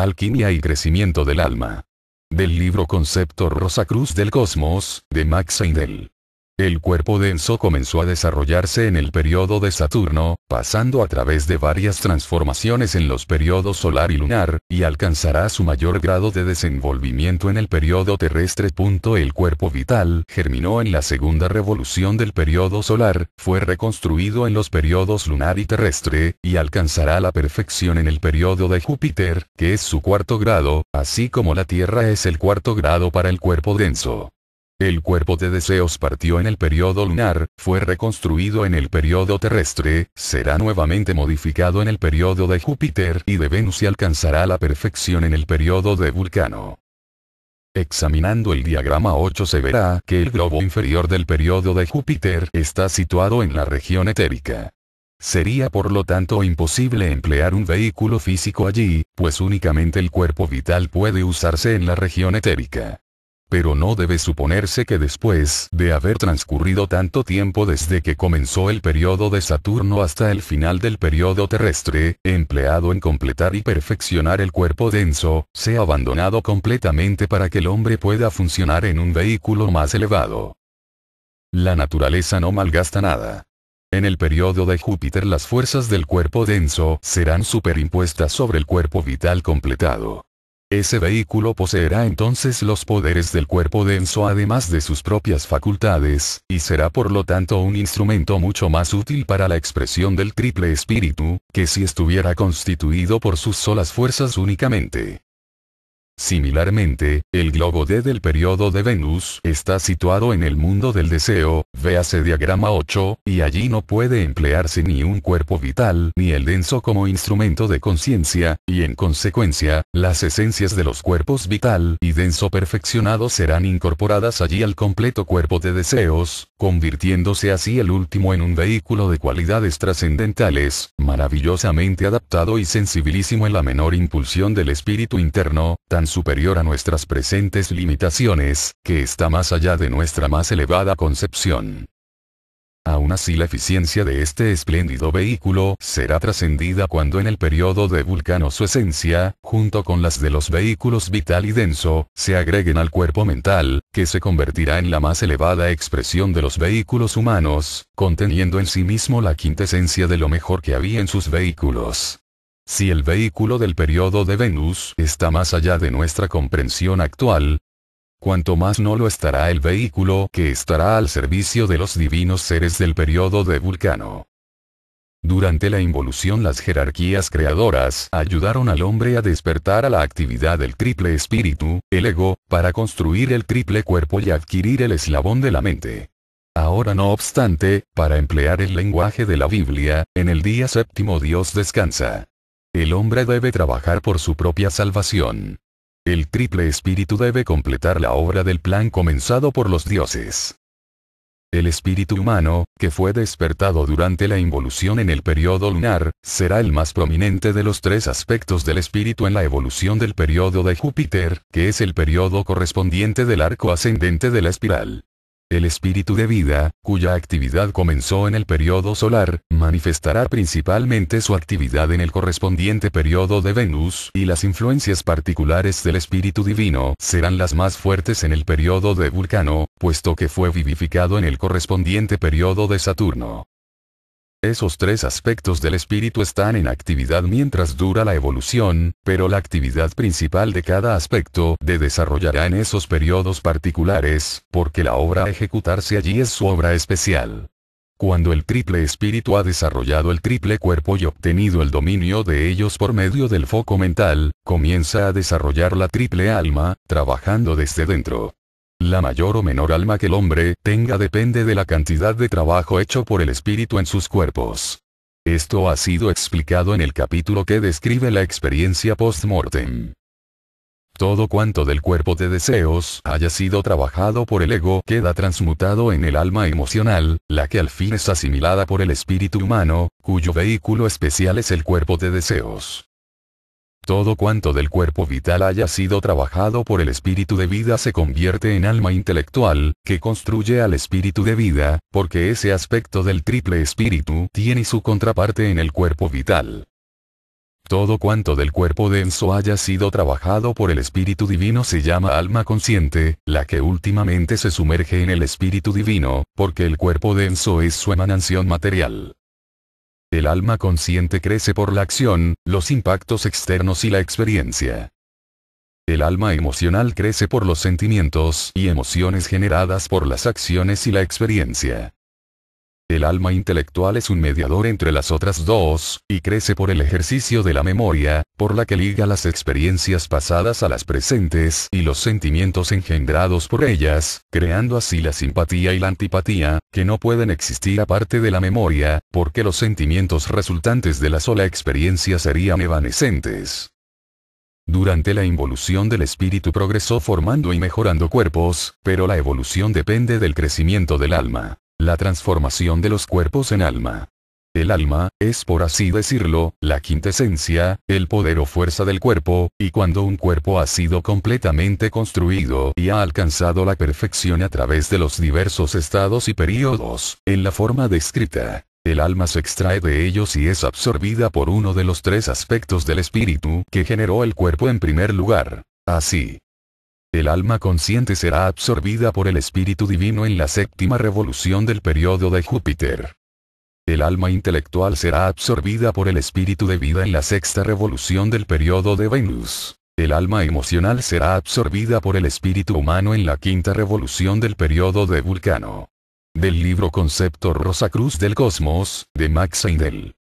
Alquimia y crecimiento del alma. Del libro Concepto Rosa Cruz del Cosmos, de Max Heindel. El cuerpo denso comenzó a desarrollarse en el periodo de Saturno, pasando a través de varias transformaciones en los periodos solar y lunar, y alcanzará su mayor grado de desenvolvimiento en el periodo terrestre. El cuerpo vital germinó en la segunda revolución del periodo solar, fue reconstruido en los periodos lunar y terrestre, y alcanzará la perfección en el periodo de Júpiter, que es su cuarto grado, así como la Tierra es el cuarto grado para el cuerpo denso. El cuerpo de deseos partió en el periodo lunar, fue reconstruido en el periodo terrestre, será nuevamente modificado en el periodo de Júpiter y de Venus y alcanzará la perfección en el periodo de Vulcano. Examinando el diagrama 8 se verá que el globo inferior del periodo de Júpiter está situado en la región etérica. Sería por lo tanto imposible emplear un vehículo físico allí, pues únicamente el cuerpo vital puede usarse en la región etérica pero no debe suponerse que después de haber transcurrido tanto tiempo desde que comenzó el periodo de Saturno hasta el final del periodo terrestre, empleado en completar y perfeccionar el cuerpo denso, sea abandonado completamente para que el hombre pueda funcionar en un vehículo más elevado. La naturaleza no malgasta nada. En el periodo de Júpiter las fuerzas del cuerpo denso serán superimpuestas sobre el cuerpo vital completado. Ese vehículo poseerá entonces los poderes del cuerpo denso además de sus propias facultades, y será por lo tanto un instrumento mucho más útil para la expresión del triple espíritu, que si estuviera constituido por sus solas fuerzas únicamente. Similarmente, el globo D del periodo de Venus está situado en el mundo del deseo, véase diagrama 8, y allí no puede emplearse ni un cuerpo vital ni el denso como instrumento de conciencia, y en consecuencia, las esencias de los cuerpos vital y denso perfeccionados serán incorporadas allí al completo cuerpo de deseos, convirtiéndose así el último en un vehículo de cualidades trascendentales, maravillosamente adaptado y sensibilísimo en la menor impulsión del espíritu interno, tan superior a nuestras presentes limitaciones, que está más allá de nuestra más elevada concepción. Aún así la eficiencia de este espléndido vehículo será trascendida cuando en el periodo de Vulcano su esencia, junto con las de los vehículos vital y denso, se agreguen al cuerpo mental, que se convertirá en la más elevada expresión de los vehículos humanos, conteniendo en sí mismo la quintesencia de lo mejor que había en sus vehículos. Si el vehículo del periodo de Venus está más allá de nuestra comprensión actual, cuanto más no lo estará el vehículo que estará al servicio de los divinos seres del periodo de Vulcano. Durante la involución las jerarquías creadoras ayudaron al hombre a despertar a la actividad del triple espíritu, el ego, para construir el triple cuerpo y adquirir el eslabón de la mente. Ahora no obstante, para emplear el lenguaje de la Biblia, en el día séptimo Dios descansa. El hombre debe trabajar por su propia salvación. El triple espíritu debe completar la obra del plan comenzado por los dioses. El espíritu humano, que fue despertado durante la involución en el periodo lunar, será el más prominente de los tres aspectos del espíritu en la evolución del periodo de Júpiter, que es el periodo correspondiente del arco ascendente de la espiral. El espíritu de vida, cuya actividad comenzó en el periodo solar, manifestará principalmente su actividad en el correspondiente periodo de Venus, y las influencias particulares del espíritu divino serán las más fuertes en el periodo de Vulcano, puesto que fue vivificado en el correspondiente periodo de Saturno. Esos tres aspectos del espíritu están en actividad mientras dura la evolución, pero la actividad principal de cada aspecto de desarrollará en esos periodos particulares, porque la obra a ejecutarse allí es su obra especial. Cuando el triple espíritu ha desarrollado el triple cuerpo y obtenido el dominio de ellos por medio del foco mental, comienza a desarrollar la triple alma, trabajando desde dentro. La mayor o menor alma que el hombre tenga depende de la cantidad de trabajo hecho por el espíritu en sus cuerpos. Esto ha sido explicado en el capítulo que describe la experiencia post-mortem. Todo cuanto del cuerpo de deseos haya sido trabajado por el ego queda transmutado en el alma emocional, la que al fin es asimilada por el espíritu humano, cuyo vehículo especial es el cuerpo de deseos todo cuanto del cuerpo vital haya sido trabajado por el espíritu de vida se convierte en alma intelectual, que construye al espíritu de vida, porque ese aspecto del triple espíritu tiene su contraparte en el cuerpo vital. Todo cuanto del cuerpo denso haya sido trabajado por el Espíritu Divino se llama alma consciente, la que últimamente se sumerge en el Espíritu Divino, porque el cuerpo denso es su emanación material. El alma consciente crece por la acción, los impactos externos y la experiencia. El alma emocional crece por los sentimientos y emociones generadas por las acciones y la experiencia. El alma intelectual es un mediador entre las otras dos, y crece por el ejercicio de la memoria, por la que liga las experiencias pasadas a las presentes y los sentimientos engendrados por ellas, creando así la simpatía y la antipatía, que no pueden existir aparte de la memoria, porque los sentimientos resultantes de la sola experiencia serían evanescentes. Durante la involución del espíritu progresó formando y mejorando cuerpos, pero la evolución depende del crecimiento del alma. La transformación de los cuerpos en alma. El alma, es por así decirlo, la quintesencia, el poder o fuerza del cuerpo, y cuando un cuerpo ha sido completamente construido y ha alcanzado la perfección a través de los diversos estados y períodos, en la forma descrita, el alma se extrae de ellos y es absorbida por uno de los tres aspectos del espíritu que generó el cuerpo en primer lugar. Así, el alma consciente será absorbida por el Espíritu Divino en la séptima revolución del periodo de Júpiter. El alma intelectual será absorbida por el Espíritu de vida en la sexta revolución del periodo de Venus. El alma emocional será absorbida por el espíritu humano en la quinta revolución del periodo de Vulcano. Del libro Concepto Rosa Cruz del Cosmos, de Max Heindel.